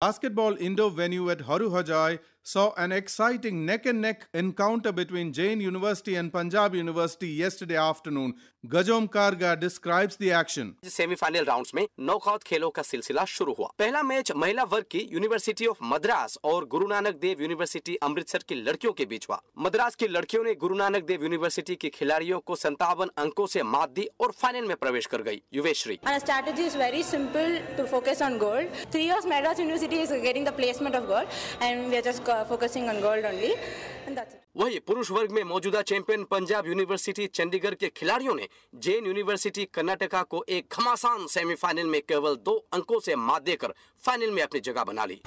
Basketball indoor venue at Haruhajai saw an exciting neck and neck encounter between Jain University and Punjab University yesterday afternoon. Gajom Karga describes the action. Semifinal rounds में knockout खेलों का सिलसिला शुरू हुआ पहला match महिला वर्ग की यूनिवर्सिटी ऑफ मद्रास और गुरु नानक देव यूनिवर्सिटी अमृतसर की लड़कियों के बीच हुआ मद्रास की लड़कियों ने गुरु नानक देव यूनिवर्सिटी के खिलाड़ियों को संतावन अंकों से मात दी और फाइनल में प्रवेश कर गई युवेश्री strategy is very simple to focus on gold three years Madras university is getting the placement of gold and we are just focusing on gold only वही पुरुष वर्ग में मौजूदा चैंपियन पंजाब यूनिवर्सिटी चंडीगढ़ के खिलाड़ियों ने जैन यूनिवर्सिटी कर्नाटका को एक घमासान सेमीफाइनल में केवल दो अंकों से मात देकर फाइनल में अपनी जगह बना ली